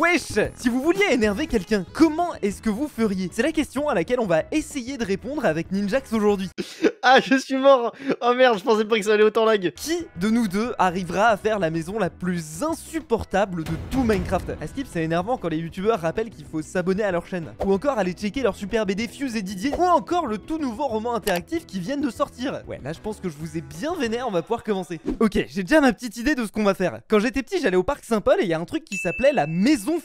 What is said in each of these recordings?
Wesh Si vous vouliez énerver quelqu'un, comment est-ce que vous feriez C'est la question à laquelle on va essayer de répondre avec Ninjax aujourd'hui. Ah, je suis mort Oh merde, je pensais pas que ça allait autant lag Qui de nous deux arrivera à faire la maison la plus insupportable de tout Minecraft À type c'est énervant quand les youtubeurs rappellent qu'il faut s'abonner à leur chaîne. Ou encore aller checker leur super BD Fuse et Didier. Ou encore le tout nouveau roman interactif qui vient de sortir. Ouais, là je pense que je vous ai bien vénère, on va pouvoir commencer. Ok, j'ai déjà ma petite idée de ce qu'on va faire. Quand j'étais petit, j'allais au parc Saint-Paul et il y a un truc qui s'appelait la maison maison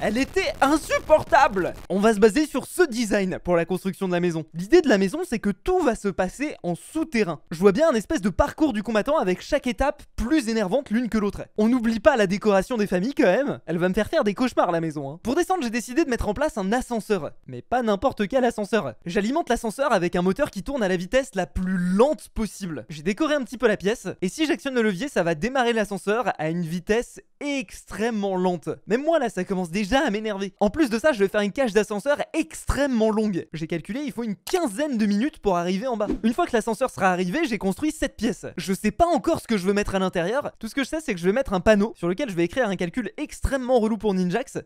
Elle était insupportable On va se baser sur ce design pour la construction de la maison. L'idée de la maison, c'est que tout va se passer en souterrain. Je vois bien un espèce de parcours du combattant avec chaque étape plus énervante l'une que l'autre. On n'oublie pas la décoration des familles quand même. Elle va me faire faire des cauchemars la maison. Hein. Pour descendre, j'ai décidé de mettre en place un ascenseur. Mais pas n'importe quel ascenseur. J'alimente l'ascenseur avec un moteur qui tourne à la vitesse la plus lente possible. J'ai décoré un petit peu la pièce. Et si j'actionne le levier, ça va démarrer l'ascenseur à une vitesse extrêmement lente. Même moi là, ça commence déjà à m'énerver. En plus de ça, je vais faire une cache d'ascenseur extrêmement longue. J'ai calculé, il faut une quinzaine de minutes pour arriver en bas. Une fois que l'ascenseur sera arrivé, j'ai construit cette pièce. Je sais pas encore ce que je veux mettre à l'intérieur. Tout ce que je sais, c'est que je vais mettre un panneau sur lequel je vais écrire un calcul extrêmement relou pour Ninjax.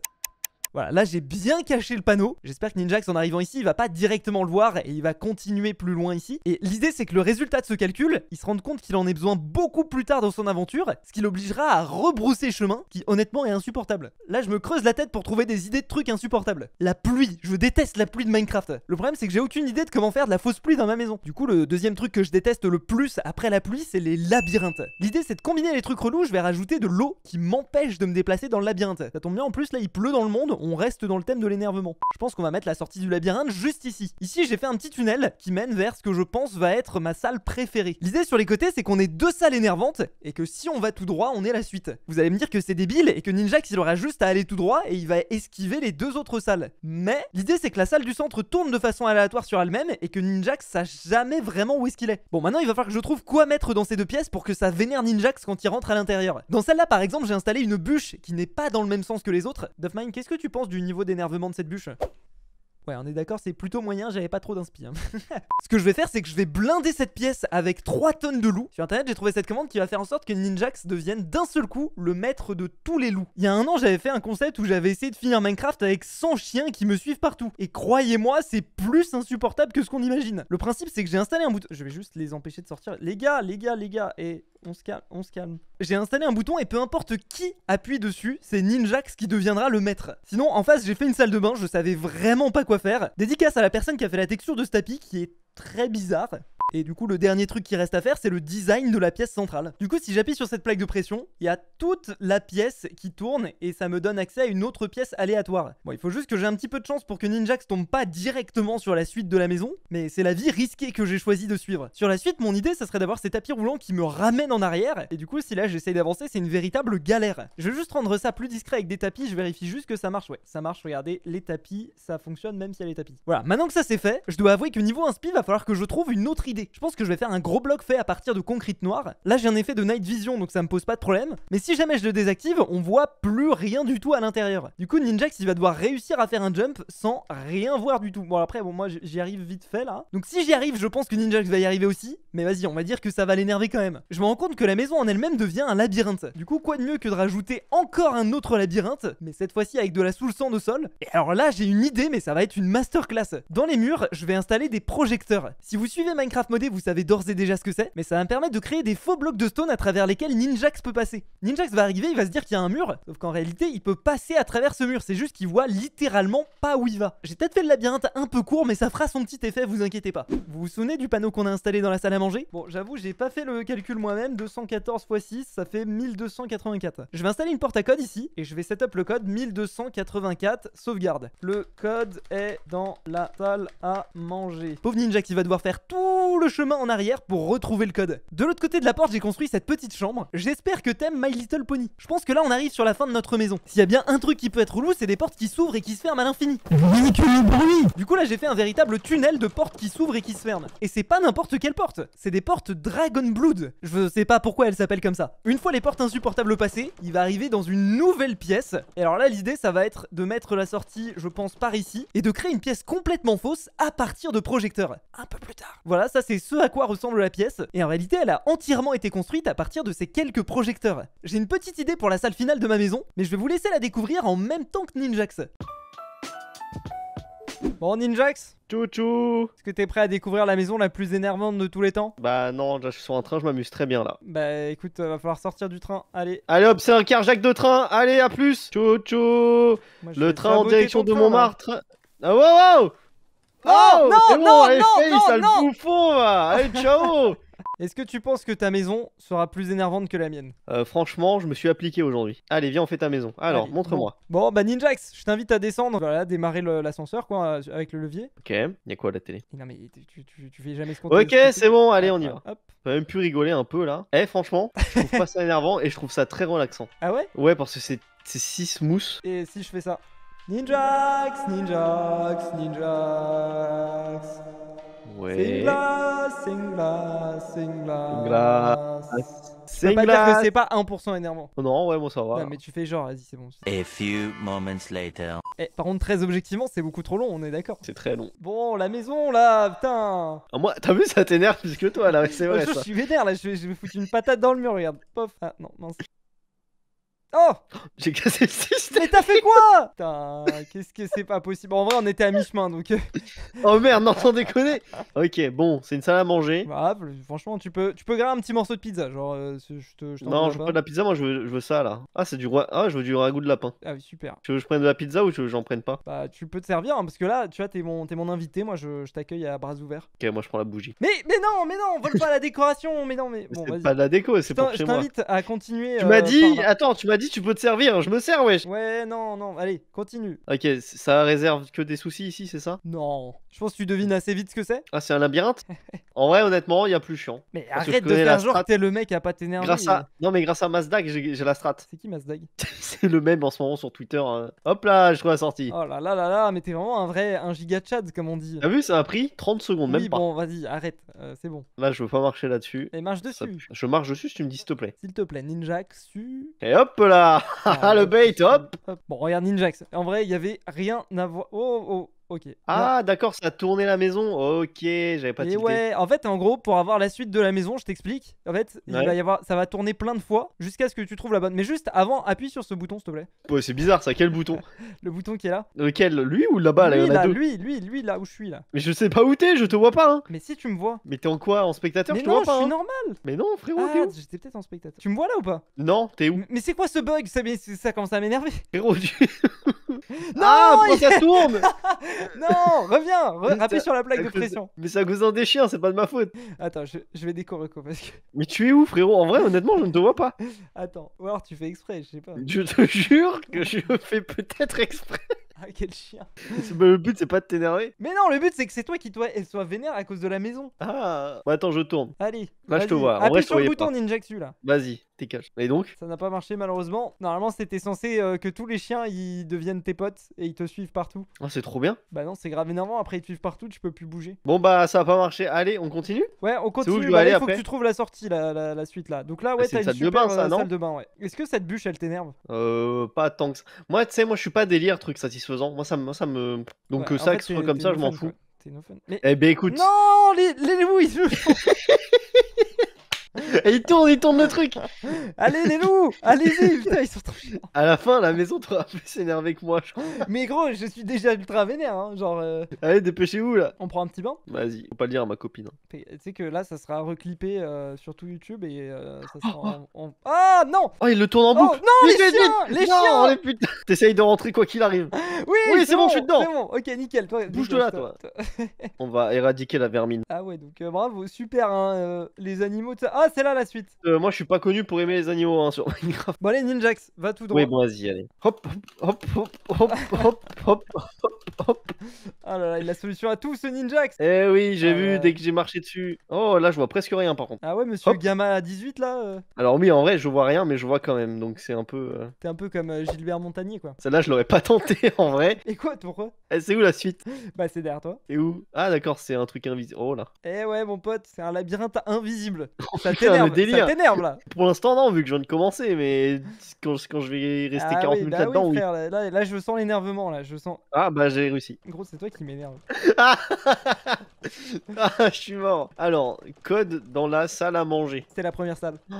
Voilà, là j'ai bien caché le panneau. J'espère que Ninjax en arrivant ici, il va pas directement le voir et il va continuer plus loin ici. Et l'idée c'est que le résultat de ce calcul, il se rende compte qu'il en ait besoin beaucoup plus tard dans son aventure, ce qui l'obligera à rebrousser chemin, qui honnêtement est insupportable. Là je me creuse la tête pour trouver des idées de trucs insupportables. La pluie, je déteste la pluie de Minecraft. Le problème c'est que j'ai aucune idée de comment faire de la fausse pluie dans ma maison. Du coup le deuxième truc que je déteste le plus après la pluie, c'est les labyrinthes. L'idée c'est de combiner les trucs relous, je vais rajouter de l'eau qui m'empêche de me déplacer dans le labyrinthe. Ça tombe bien en plus là il pleut dans le monde, on reste dans le thème de l'énervement. Je pense qu'on va mettre la sortie du labyrinthe juste ici. Ici, j'ai fait un petit tunnel qui mène vers ce que je pense va être ma salle préférée. L'idée sur les côtés, c'est qu'on ait deux salles énervantes et que si on va tout droit, on est la suite. Vous allez me dire que c'est débile et que Ninjax, il aura juste à aller tout droit et il va esquiver les deux autres salles. Mais l'idée, c'est que la salle du centre tourne de façon aléatoire sur elle-même et que Ninjax sache jamais vraiment où est-ce qu'il est. Bon, maintenant, il va falloir que je trouve quoi mettre dans ces deux pièces pour que ça vénère Ninjax quand il rentre à l'intérieur. Dans celle-là, par exemple, j'ai installé une bûche qui n'est pas dans le même sens que les autres. Duffmine, qu'est-ce que tu pense du niveau d'énervement de cette bûche Ouais, on est d'accord, c'est plutôt moyen, j'avais pas trop d'inspi. Hein. Ce que je vais faire, c'est que je vais blinder cette pièce avec 3 tonnes de loups. Sur internet, j'ai trouvé cette commande qui va faire en sorte que Ninjax devienne d'un seul coup le maître de tous les loups. Il y a un an, j'avais fait un concept où j'avais essayé de finir Minecraft avec 100 chiens qui me suivent partout. Et croyez-moi, c'est plus insupportable que ce qu'on imagine. Le principe, c'est que j'ai installé un bouton. Je vais juste les empêcher de sortir. Les gars, les gars, les gars, et on se calme, on se calme. J'ai installé un bouton et peu importe qui appuie dessus, c'est Ninjax qui deviendra le maître. Sinon, en face, j'ai fait une salle de bain, je savais vraiment pas quoi faire. Dédicace à la personne qui a fait la texture de ce tapis qui est très bizarre. Et du coup, le dernier truc qui reste à faire, c'est le design de la pièce centrale. Du coup, si j'appuie sur cette plaque de pression, il y a toute la pièce qui tourne et ça me donne accès à une autre pièce aléatoire. Bon, il faut juste que j'ai un petit peu de chance pour que Ninjax tombe pas directement sur la suite de la maison, mais c'est la vie risquée que j'ai choisi de suivre. Sur la suite, mon idée, ça serait d'avoir ces tapis roulants qui me ramènent en arrière, et du coup, si là j'essaye d'avancer, c'est une véritable galère. Je vais juste rendre ça plus discret avec des tapis, je vérifie juste que ça marche. Ouais, ça marche, regardez, les tapis, ça fonctionne même s'il y a les tapis. Voilà, maintenant que ça c'est fait, je dois avouer que niveau inspi, va falloir que je trouve une autre idée je pense que je vais faire un gros bloc fait à partir de concrete noir. Là, j'ai un effet de night vision, donc ça me pose pas de problème. Mais si jamais je le désactive, on voit plus rien du tout à l'intérieur. Du coup, Ninjax, il va devoir réussir à faire un jump sans rien voir du tout. Bon, après, bon, moi, j'y arrive vite fait, là. Donc si j'y arrive, je pense que Ninjax va y arriver aussi. Mais vas-y, on va dire que ça va l'énerver quand même. Je me rends compte que la maison en elle-même devient un labyrinthe. Du coup, quoi de mieux que de rajouter encore un autre labyrinthe, mais cette fois-ci avec de la soule sang de sol. Et alors là, j'ai une idée, mais ça va être une masterclass. Dans les murs, je vais installer des projecteurs. Si vous suivez Minecraft modé, vous savez d'ores et déjà ce que c'est, mais ça va me permettre de créer des faux blocs de stone à travers lesquels Ninjax peut passer. Ninjax va arriver, il va se dire qu'il y a un mur, sauf qu'en réalité, il peut passer à travers ce mur, c'est juste qu'il voit littéralement pas où il va. J'ai peut-être fait le labyrinthe un peu court, mais ça fera son petit effet, vous inquiétez pas. Vous vous souvenez du panneau qu'on a installé dans la salle à manger Bon, j'avoue, j'ai pas fait le calcul moi-même, 214 x 6, ça fait 1284. Je vais installer une porte à code ici, et je vais setup le code 1284, sauvegarde. Le code est dans la salle à manger. Pauvre Ninjax, il va devoir faire tout le chemin en arrière pour retrouver le code. De l'autre côté de la porte, j'ai construit cette petite chambre. J'espère que t'aimes My Little Pony. Je pense que là, on arrive sur la fin de notre maison. S'il y a bien un truc qui peut être relou, c'est des portes qui s'ouvrent et qui se ferment à l'infini. Du coup, là, j'ai fait un véritable tunnel de portes qui s'ouvrent et qui se ferment. Et c'est pas n'importe quelle porte, c'est des portes Dragon Blood. Je sais pas pourquoi elles s'appellent comme ça. Une fois les portes insupportables passées, il va arriver dans une nouvelle pièce. Et alors là, l'idée, ça va être de mettre la sortie, je pense, par ici, et de créer une pièce complètement fausse à partir de projecteurs. Un peu plus tard. Voilà, ça c'est c'est ce à quoi ressemble la pièce, et en réalité elle a entièrement été construite à partir de ces quelques projecteurs. J'ai une petite idée pour la salle finale de ma maison, mais je vais vous laisser la découvrir en même temps que Ninjax. Bon Ninjax Chouchou Est-ce que t'es prêt à découvrir la maison la plus énervante de tous les temps Bah non, je suis sur un train, je m'amuse très bien là. Bah écoute, euh, va falloir sortir du train, allez. Allez hop, c'est un carjack de train, allez à plus Chouchou Le train en direction de Montmartre Ah wow, wow Oh, non, bon, non, allez, eh, non, non, bouffon, Allez, ciao Est-ce que tu penses que ta maison sera plus énervante que la mienne euh, franchement, je me suis appliqué aujourd'hui. Allez, viens, on fait ta maison. Alors, montre-moi. Bon. bah Ninjax, je t'invite à descendre. Voilà, démarrer l'ascenseur, quoi, euh, avec le levier. Ok, y a quoi la télé Non, mais tu, tu- fais jamais ce qu'on Ok, c'est bon, allez, on y va. T'as même pu rigoler un peu là. Eh, franchement, je trouve pas ça énervant et je trouve ça très relaxant. Ah ouais Ouais, parce que c'est c'est si smooth. Et si je fais ça Ninjax, Ninjax, Ninjax. Singla, singla, singla, singla. C'est peux pas dire que c'est pas 1% énervant. Oh non, ouais, bon, ça va. Non, mais tu fais genre, vas-y, c'est bon. A few moments later. Eh, par contre, très objectivement, c'est beaucoup trop long, on est d'accord. C'est très long. Bon, la maison là, putain. Ah, moi, t'as vu, ça t'énerve plus que toi là, c'est vrai. je, je suis vénère là, je vais, me foutre une patate dans le mur, regarde. Pof. Ah, non, non. Oh J'ai cassé le système. Mais t'as fait quoi Putain, qu'est-ce que c'est pas possible. En vrai, on était à mi-chemin donc. Euh. oh merde, non, sans déconner. Ok, bon, c'est une salle à manger. Bah, franchement, tu peux, tu peux graver un petit morceau de pizza. Genre, euh, je te. non, je veux pas de la pizza, moi je veux, ça là. Ah, c'est du roi. Ah, je veux du ragoût de lapin. Ah oui, super. Tu veux que je prenne de la pizza ou j'en prenne pas Bah, tu peux te servir hein, parce que là, tu vois, t'es mon, mon invité. Moi, je, t'accueille à bras ouverts. Ok, moi je prends la bougie. Mais, mais non, mais non, vole pas la décoration. Mais non, mais. Bon, c'est pas de la déco, c'est pour chez Je t'invite à continuer. Tu m'as euh, dit, attends, tu m'as tu peux te servir, je me sers, wesh. Ouais, non, non, allez, continue. Ok, ça réserve que des soucis ici, c'est ça Non. Je pense que tu devines assez vite ce que c'est. Ah, c'est un labyrinthe En vrai, honnêtement, il y a plus chiant. Mais arrête de faire genre t'es le mec à pas t'énerver. Euh. Non, mais grâce à Mazdag, j'ai la strat. C'est qui Mazdag C'est le même en ce moment sur Twitter. Hein. Hop là, je trouve la sortie. Oh là là là là, mais t'es vraiment un vrai un giga comme on dit. T'as vu, ça a pris 30 secondes, même pas. bon, vas-y, arrête, euh, c'est bon. Là, je veux pas marcher là-dessus. Et marche dessus. Je marche dessus tu me dis s'il te plaît. S'il te plaît, Ninjac, su. Et hop là ah, Le bait, hop Bon, regarde Ninjax. En vrai, il y avait rien à voir. Oh, oh ah, d'accord, ça a tourné la maison. Ok, j'avais pas Et ouais, en fait, en gros, pour avoir la suite de la maison, je t'explique. En fait, il va y avoir, ça va tourner plein de fois jusqu'à ce que tu trouves la bonne. Mais juste avant, appuie sur ce bouton, s'il te plaît. c'est bizarre ça, quel bouton Le bouton qui est là. Lequel Lui ou là-bas Lui, là, il y a lui, lui, lui, là où je suis là. Mais je sais pas où t'es, je te vois pas. Hein. Mais si tu me vois. Mais t'es en quoi En spectateur je te vois pas. Je suis hein. normal. Mais non, frérot, J'étais peut-être en spectateur. Tu me vois là ou pas Non, t'es où Mais c'est quoi ce bug ça, commence à m'énerver. Frérot, tu... non, ah, ça tourne non, reviens, sur la plaque de pression. Mais ça vous en déchire, c'est pas de ma faute. Attends, je, vais quoi, parce que. Mais tu es où, frérot En vrai, honnêtement, je ne te vois pas. Attends, ou alors tu fais exprès, je sais pas. Je te jure que je fais peut-être exprès. Ah, quel chien Le but, c'est pas de t'énerver Mais non, le but, c'est que c'est toi qui toi, elle soit vénère à cause de la maison. Ah Attends, je tourne. Allez. Là, je te vois. sur le bouton, Ninjaxu, là. Vas-y, t'es cache. Et donc Ça n'a pas marché, malheureusement. Normalement, c'était censé euh, que tous les chiens, ils deviennent tes potes et ils te suivent partout. Ah, c'est trop bien. Bah non, c'est grave énervant. Après, ils te suivent partout, tu peux plus bouger. Bon, bah, ça a pas marché. Allez, on continue Ouais, on continue. il bah faut que tu trouves la sortie, la, suite, là. Donc là, ouais, t'as une, super, de euh, ça, non Est-ce que cette bûche, elle t'énerve Euh, pas tant que Moi, tu sais, moi, je suis pas délire, truc satisfait satisfaisant. Moi, ça, moi, ça me. Donc, ouais, euh, ça, que ce soit comme ça, je m'en fous. Mais... Eh ben écoute. Non, les, les Louis Et il tourne, il tourne le truc Allez les loups Allez-y Putain, ils sont trop chiants À la fin, la maison t'aura plus énervée que moi, je crois. Mais gros, je suis déjà ultra vénère, hein, genre... Euh, Allez, dépêchez-vous là On prend un petit bain Vas-y, faut pas le dire à ma copine. Hein. Tu sais que là, ça sera reclippé euh, sur tout YouTube et euh, ça sera oh, oh. Ah non Oh, il le tourne en oh, boucle non, les Vite, Les chiens les T'essayes de rentrer quoi qu'il arrive. Oui, Oui, c'est bon, je suis dedans. C'est bon, ok, nickel. Toi, Bouge de là, toi. On va éradiquer la vermine. Ah ouais, donc bravo, super, hein, les animaux, ah, c'est là la suite. Euh, moi, je suis pas connu pour aimer les animaux hein, sur Minecraft. Bon, allez, Ninjax, va tout droit. Oui, bon, vas-y, allez. Hop, hop, hop, hop, hop, hop, hop, hop. Ah là là, il a la solution à tout, ce Ninjax. Eh oui, j'ai ah vu dès que j'ai marché dessus. Oh, là, je vois presque rien, par contre. Ah ouais, monsieur Gamma à 18, là euh. Alors, oui, en vrai, je vois rien, mais je vois quand même, donc c'est un peu. Euh. T'es un peu comme Gilbert Montagnier, quoi. Celle-là, je l'aurais pas tenté, en vrai. Et quoi, pourquoi eh, C'est où la suite Bah, c'est derrière toi. Et où Ah, d'accord, c'est un truc invisible. Oh là. Eh ouais, mon pote, c'est un labyrinthe invisible. ça t'énerve, ça là. Pour l'instant, non, vu que je viens de commencer, mais quand, je vais rester 40 ah minutes bah là-dedans. Oui, là, je sens l'énervement, là, je sens. Ah bah j'ai réussi. Gros, c'est toi qui m'énerve. ah, je suis mort. Alors, code dans la salle à manger. C'est la première salle. Oh.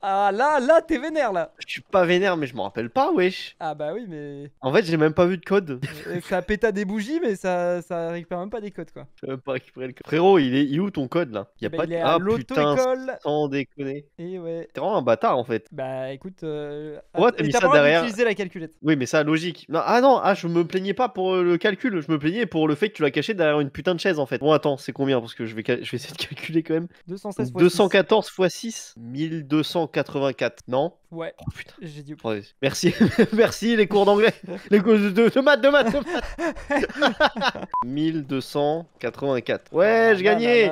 Ah là, là, t'es vénère là. Je suis pas vénère, mais je m'en rappelle pas, wesh. Ah bah oui, mais. En fait, j'ai même pas vu de code. Euh, ça péta des bougies, mais ça, ça récupère même pas des codes quoi. Je pas récupérer le code. Frérot, il est, où ton code là y a bah, pas de... Ah putain, sans déconner. Et ouais. T'es vraiment un bâtard en fait. Bah écoute. Euh... Ouais, ah, t'as mis ça derrière. la calculette. Oui, mais ça, logique. ah non, ah, je me plaignais pas pour euh, le calcul, je me plaignais pour le fait que tu l'as caché derrière une putain de chaise en fait. Bon, attends, c'est combien Parce que je vais, je vais essayer de calculer quand même. 216 x 214 x 6, 1200. 84 non Ouais. Oh, J'ai dit. Merci, merci les cours d'anglais, les cours de, maths, de maths, de maths. 1284. Ouais, ah, j'ai gagné.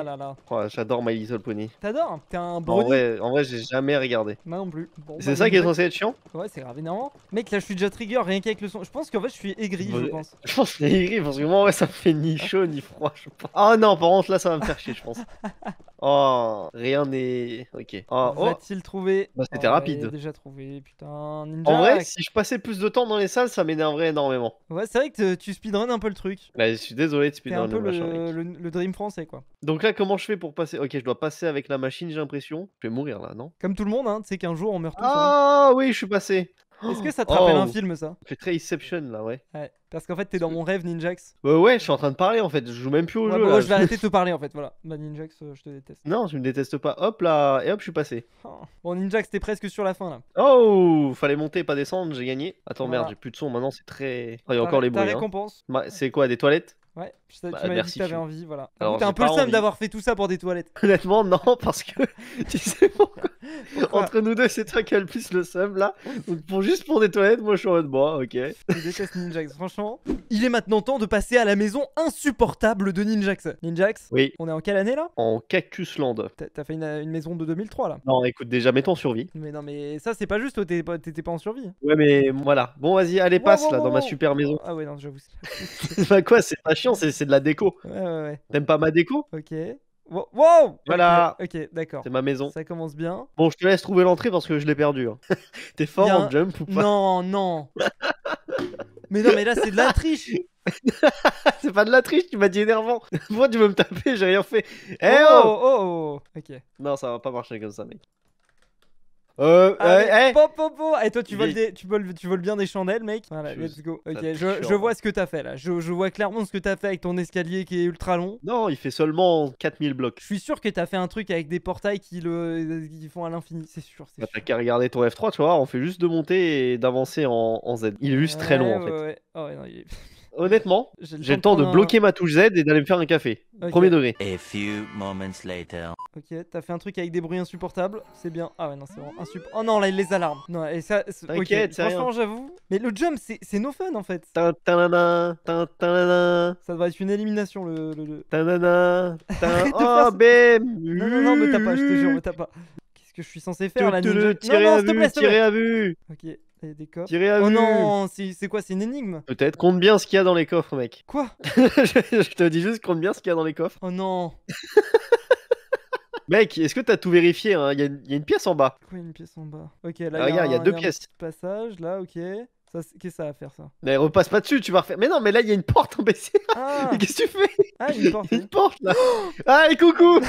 Oh, J'adore My Little Pony. T'adores hein. T'es un bon... En vrai, j'ai jamais regardé. Moi non plus. c'est bah, ça qui est censé être chiant Ouais, c'est grave énorme. Mec, là, je suis déjà trigger rien qu'avec le son. Je pense qu'en fait, je suis aigri, je pense. Je pense que je suis aigri parce que moi, ça me fait ni chaud ni froid. Je pense. Oh non, par contre, là, ça va me faire chier, je pense. Oh, rien n'est. Ok. Oh, oh. Va-t-il trouver bah, c'était oh, rapide trouver trouvé, putain. Ninja, en vrai, si je passais plus de temps dans les salles, ça m'énerverait énormément. Ouais, c'est vrai que tu speedrun un peu le truc. Bah, je suis désolé de speedrun un le, dream français, quoi. Donc là, comment je fais pour passer Ok, je dois passer avec la machine, j'ai l'impression. Je vais mourir là, non Comme tout le monde, hein, tu sais qu'un jour on meurt tous. Hein. Ah oui, je suis passé. Est-ce que ça te oh. rappelle un film ça C'est très Inception là, ouais. Ouais. Parce qu'en fait, t'es dans mon rêve, Ninjax. Ouais, ouais, je suis en train de parler en fait, je joue même plus au jeu. là. je vais arrêter de te parler en fait, voilà. Bah, Ninjax, euh, je te déteste. Non, tu me détestes pas. Hop là, et hop, je suis passé. Oh. Bon, Ninjax, t'es presque sur la fin là. Oh, fallait monter, pas descendre, j'ai gagné. Attends, merde, j'ai plus de son maintenant, c'est très. Oh, il y a encore les bruits. Hein. C'est quoi, des toilettes Ouais, bah, tu m'as dit que t'avais envie, voilà. T'es un peu le d'avoir fait tout ça pour des toilettes. Honnêtement, non, parce que tu sais pourquoi entre nous deux, c'est toi qui le plus le seum là. Donc pour juste pour des toilettes, moi je suis en mode bois, ok. Je déteste Ninjax, franchement. Il est maintenant temps de passer à la maison insupportable de Ninjax. Ninjax Oui. On est en quelle année là En cacusland. T'as fait une, maison de 2003 là Non, écoute, déjà mettons en survie. Mais non, mais ça c'est pas juste, t'étais pas, en survie. Ouais, mais voilà. Bon, vas-y, allez, passe là dans ma super maison. Ah ouais, non, vous. bah quoi, c'est pas chiant, c'est de la déco. Ouais, ouais, ouais. T'aimes pas ma déco Ok. Wow, Voilà Ok, d'accord. C'est ma maison. Ça commence bien. Bon, je te laisse trouver l'entrée parce que je l'ai perdue. Hein. T'es fort en jump ou pas Non, non Mais non, mais là, c'est de la triche C'est pas de la triche, tu m'as dit énervant Moi, tu veux me taper, j'ai rien fait Eh oh, oh! Oh, oh Ok. Non, ça va pas marcher comme ça, mec. Euh, eh, eh. Et toi, tu voles, tu, bien des chandelles, mec. Voilà, je, let's go. Ok, je, vois ce que t'as fait là. Je, vois clairement ce que t'as fait avec ton escalier qui est ultra long. Non, il fait seulement 4000 blocs. Je suis sûr que t'as fait un truc avec des portails qui le font à l'infini, c'est sûr. Bah, t'as qu'à regarder ton F3, tu vois. On fait juste de monter et d'avancer en, Z. Il est juste très long en fait. Ouais. Oh, Honnêtement, j'ai le temps, de, bloquer ma touche Z et d'aller me faire un café. Premier degré. Ok, t'as fait un truc avec des bruits insupportables, c'est bien. Ah ouais, non, c'est vraiment insupportable. Oh non, là, les alarmes. Non, et ça, ok, franchement, j'avoue. Mais le jump, c'est no fun en fait. Ça devrait être une élimination le. le, oh, bam ben, Non, non, non, me tape pas, je te jure, me tape pas. Qu'est-ce que je suis censé faire là Non non, te tirer à vue. Ok, oh non, c'est quoi C'est une énigme Peut-être. Compte bien ce qu'il y a dans les coffres, mec. Quoi je, te dis juste, compte bien ce qu'il y a dans les coffres. Oh non Mec, est-ce que t'as tout vérifié hein il, y a, une pièce en bas. Quoi, une pièce en bas Ok, là, ah, regarde, il y a deux pièces. Un passage, là, ok. Qu'est-ce que ça va faire ça Mais repasse pas dessus, tu vas refaire. Mais non, mais là il y a une porte en BC. Mais ah. qu'est-ce que tu fais Ah, une porte. une hein. porte là. ah, oh et coucou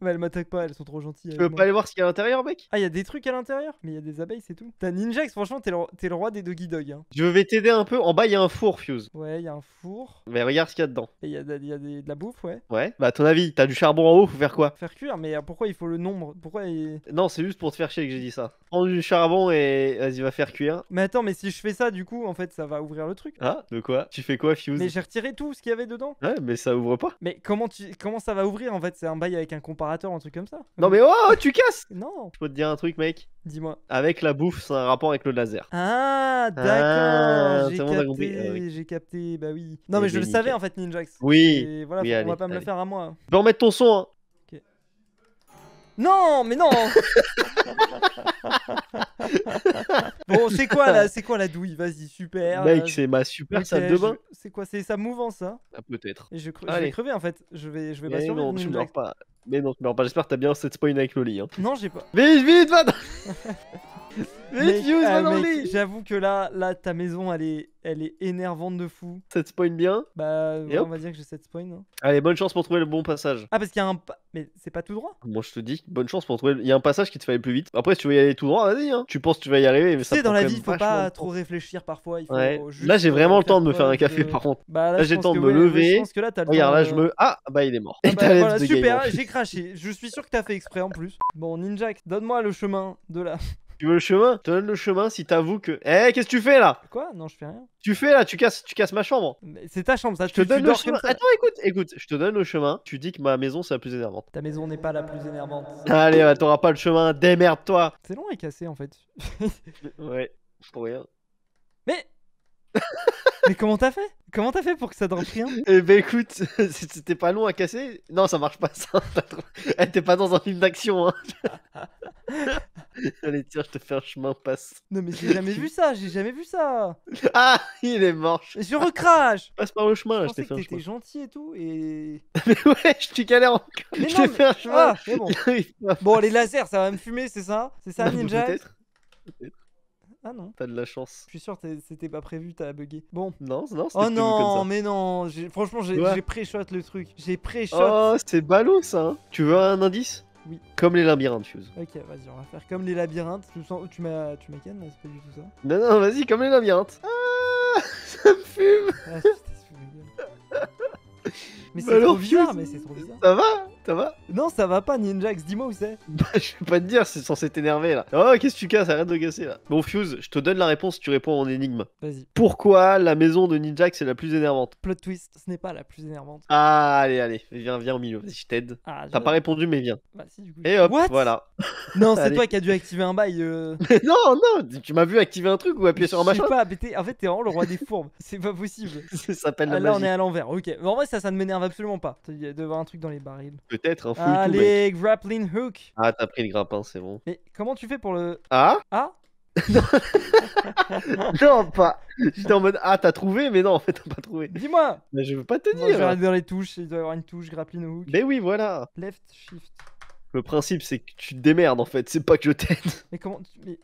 mais elles m'attaquent pas, elles sont trop gentilles. Tu peux pas aller voir ce qu'il y a à l'intérieur, mec Ah, il y a des trucs à l'intérieur Mais il y a des abeilles, c'est tout. T'as Ninjax, franchement, t'es le... roi des doggy dog. Hein. Je vais t'aider un peu. En bas, il y a un four, Fuse. Ouais, il y a un four. Mais regarde ce qu'il y a dedans. il y a, de, la bouffe, ouais. Ouais. Bah, à ton avis, t'as du charbon en haut, faut faire quoi Faire cuire, mais pourquoi il faut le nombre Pourquoi il... Euh, non, c'est juste pour te faire chier que j'ai dit ça. Prends du charbon et vas-y, va faire cuire. Mais attends, mais si je fais ça, du coup, en fait, ça va ouvrir le truc. Ah, de quoi Tu fais quoi, Fuse Mais j'ai retiré tout ce qu'il y avait dedans. Ouais, mais ça ouvre pas. Mais comment, tu... comment ça va ouvrir, en fait C'est un bail avec un un truc comme ça. Non, mais oh, tu casses Non Je peux te dire un truc, mec Dis-moi. Avec la bouffe, c'est un rapport avec le laser. Ah, d'accord ah, J'ai capté, ah, j'ai capté, bah oui. Non, eh mais, je ben, le savais en fait, Ninjax. Oui voilà, on va pas me le faire à moi. Tu peux ton son, hein. Non, mais non bon, c'est quoi là C'est quoi la douille Vas-y, super. Mec, c'est ma super salle de bain. C'est quoi C'est ça mouvant ça hein? ah, Peut-être. Je, je, vais crever en fait. Je vais, je vais eh pas survivre. Non, pas. Mais non, mais j'espère que t'as bien cette spawn avec Loli. Hein. Non, j'ai pas. Vite, vite, va Ah, j'avoue que là, là, ta maison, elle est, elle est énervante de fou. Ça te spoil bien Bah, on va dire que j'ai 7 spoil. Allez, bonne chance pour trouver le bon passage. Ah, parce qu'il y a un. Mais c'est pas tout droit. Moi, je te dis, bonne chance pour trouver. Il y a un passage qui te fallait plus vite. Après, si tu veux y aller tout droit, vas-y. hein. Tu penses que tu vas y arriver. Mais Tu ça sais, dans la vie, il faut pas trop réfléchir parfois. Il faut Là, j'ai vraiment le temps de me faire un café, par contre. Bah, là, j'ai le temps de me lever. Regarde, là, je me. Ah, bah, il est mort. Ah, bah, super, ah, j'ai craché. Je suis sûr que t'as fait exprès en plus. Bon, Ninjac, donne-moi le chemin de là. Tu veux le chemin te donne le chemin si t'avoues que. Eh, qu'est-ce que tu fais là Quoi Non, je fais rien. Tu fais là, tu casses, tu casses ma chambre. C'est ta chambre, ça. Je te donne le chemin. Attends, écoute, écoute, je te donne le chemin. Tu dis que ma maison c'est la plus énervante. Ta maison n'est pas la plus énervante. Allez, bah, t'auras pas le chemin. Démerde-toi. C'est long et cassé en fait. ouais, pour rien. Mais. Mais comment t'as fait Comment t'as fait pour que ça danse rien Eh ben écoute, c'était pas long à casser. Non, ça marche pas ça. Elle t'es pas dans un film d'action. Hein. Allez, tiens, je te fais un chemin passe. Non mais j'ai jamais vu ça, j'ai jamais vu ça. Ah, il est mort. Je recrache. Passe par le chemin je, t'ai fait que un chemin. gentil et tout et. mais ouais, je suis galère encore. Mais je t'ai fait un chemin. Ah, bon. bon, les lasers, ça va me fumer, c'est ça C'est ça, Ninja Peut-être. Ah non. T'as de la chance. Je suis sûr que c'était pas prévu, t'as bugué. Bon. Non, non, c'était Oh non, comme ça. mais non. Franchement, j'ai pré-shot le truc. J'ai pré-shot. Oh, c'est ballon ça. Hein. Tu veux un indice oui. Comme les labyrinthes, Fuse. Ok, vas-y, on va faire comme les labyrinthes. Tu, sens... tu tu c'est pas du tout ça Non, non, vas-y, comme les labyrinthes. Ah Ça me fume ah, Mais c'est trop bizarre, mais c'est trop bizarre. Ça va non, ça va pas, Ninjax, dis-moi où c'est. Bah, je vais pas te dire, c'est censé t'énerver là. Oh, qu'est-ce que tu casses Arrête de casser là. Bon, Fuse, je te donne la réponse, tu réponds en énigme. Vas-y. Pourquoi la maison de Ninjax est la plus énervante Plot twist, ce n'est pas la plus énervante. Ah, allez, allez, viens, viens au milieu, vas-y, je t'aide. Ah, T'as pas répondu, mais viens. Bah, si, Et hop, voilà. Non, c'est toi qui as dû activer un bail. Euh. non, non, tu m'as vu activer un truc ou appuyer sur un machin. Pas, en fait, t'es vraiment le roi des fourbes. C'est pas possible. ça s'appelle Là, on est à l'envers. Ok. Mais en vrai, ça, ça ne m'énerve absolument pas. De voir un truc dans les barils peut-être Allez, grappling hook. Ah, t'as pris le grappin, c'est bon. Mais comment tu fais pour le. Ah Ah non, pas. J'étais en mode Ah, t'as trouvé, mais non, en fait, t'as pas trouvé. Dis-moi. Mais je veux pas te dire. je dans les touches. Il doit y avoir une touche grappling hook. Mais oui, voilà. Left shift. Le principe, c'est que tu te démerdes en fait. C'est pas que je t'aide. Mais comment mais...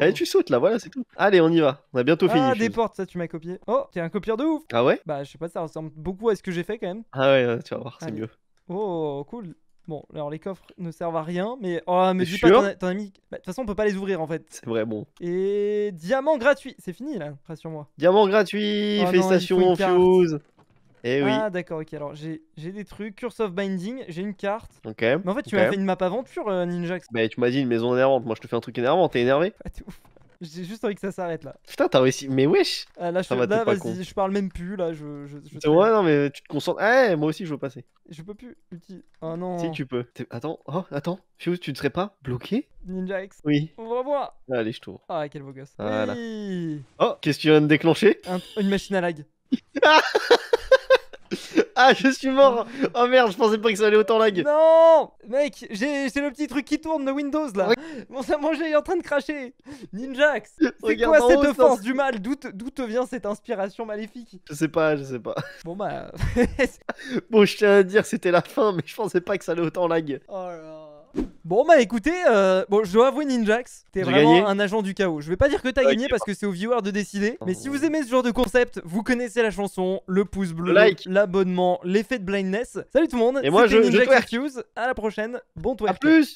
Allez, tu sautes là, voilà, c'est tout. Allez, on y va. On a bientôt ah, fini. Ah, des portes, ça, tu m'as copié. Oh, t'es un copieur de ouf. Ah ouais Bah, je sais pas, ça ressemble beaucoup à ce que j'ai fait quand même. Ah ouais, tu vas voir, c'est mieux. Oh, cool. Bon, alors les coffres ne servent à rien, mais. Oh, mais dis pas, t'en as, bah, De toute façon, on peut pas les ouvrir en fait. C'est vrai, bon. Et. Diamant gratuit C'est fini là, rassure-moi. Diamant gratuit oh Félicitations, Fuse Eh oui. Ah, d'accord, ok. Alors, j'ai, j'ai des trucs. Curse of Binding, j'ai une carte. Ok. Mais en fait, tu m'as fait une map aventure, euh, Ninjax. Mais bah, tu m'as dit une maison énervante. Moi, je te fais un truc énervant, t'es énervé Pas t'es j'ai juste envie que ça s'arrête là. Putain, t'as réussi. Mais wesh ah, Là, je, vas-y, je parle même plus. Là, je, je, ouais, non, mais tu te concentres. Eh, moi aussi, je veux passer. Je peux plus. Oh non. Si, tu peux. Attends, oh, attends. Fuse, tu ne serais pas bloqué Ninja X Oui. On va voir. Allez, je tourne. Ah, quel beau gosse. Voilà. Oh, qu'est-ce que tu viens de déclencher Une machine à lag. Ah, je suis mort Oh merde, je pensais pas que ça allait autant lag Non Mec, j'ai le petit truc qui tourne de Windows, là Bon, ça mangeait il est en train de cracher Ninjax C'est quoi cette force du mal D'où te vient cette inspiration maléfique Je sais pas, je sais pas. Bon bah... bon, je tiens à dire, c'était la fin, mais je pensais pas que ça allait autant lag. Oh Bon bah écoutez, euh, bon je dois avouer Ninjax, t'es vraiment un agent du chaos. Je vais pas dire que t'as gagné parce que c'est aux viewers de décider. Mais si vous aimez ce genre de concept, vous connaissez la chanson, le pouce bleu, l'abonnement, l'effet de blindness. Salut tout le monde. Et moi je, Ninjax je À la prochaine. Bon toi. A plus.